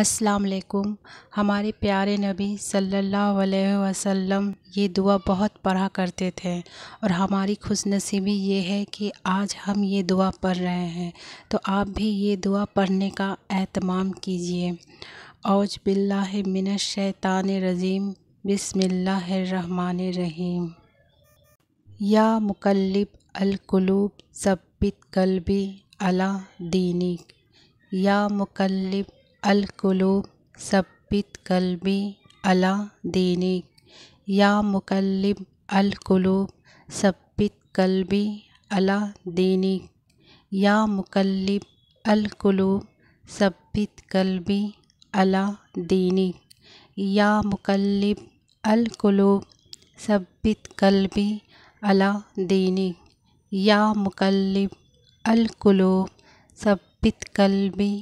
अस्सलाम वालेकुम हमारे प्यारे नबी सल्लल्लाहु अलैहि वसल्लम ये दुआ बहुत पढ़ा करते थे और हमारी खुशनसीबी ये है कि आज हम ये दुआ पढ़ रहे हैं तो आप भी ये दुआ पढ़ने का अहतमाम कीजिए औज बिल्लाह मिन शैतान रज़ीम रहीम या मुकल्लिब अलकलूब सब्बित कलबी अला दीनिक या मुकल्लिब अलक़ुलूब सब्बित कलबी अला दीनिक या मुकलब अलक़ुलूब सब्बित कलबी अला दीनिक या मुकलब अलक़ुलूब सब्बित कलबी अला दीनिक या मुकलब अलक़ुलूब सब्बित कलबी अला दीनिक या मुकलब अलक़ुलूब सब्बित कलबी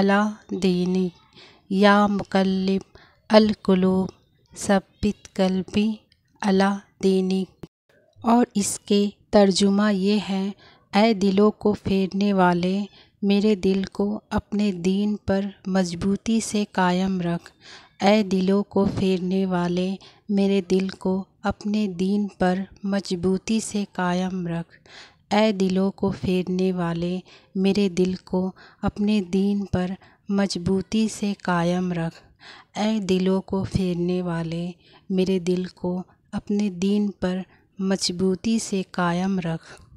अला दीनी या मुकल्लिब अलकुलूब सबित कल्बी दीनी और इसके तर्जुमा ये हैं ए दिलों को फेरने वाले मेरे दिल को अपने दीन पर मजबूती से कायम रख ए दिलों को फेरने वाले मेरे दिल को अपने दीन पर मजबूती से कायम रख ऐ दिलों को फेरने वाले मेरे दिल को अपने दीन पर मजबूती से कायम रख ऐ दिलों को फेरने वाले मेरे दिल को अपने दीन पर मजबूती से कायम रख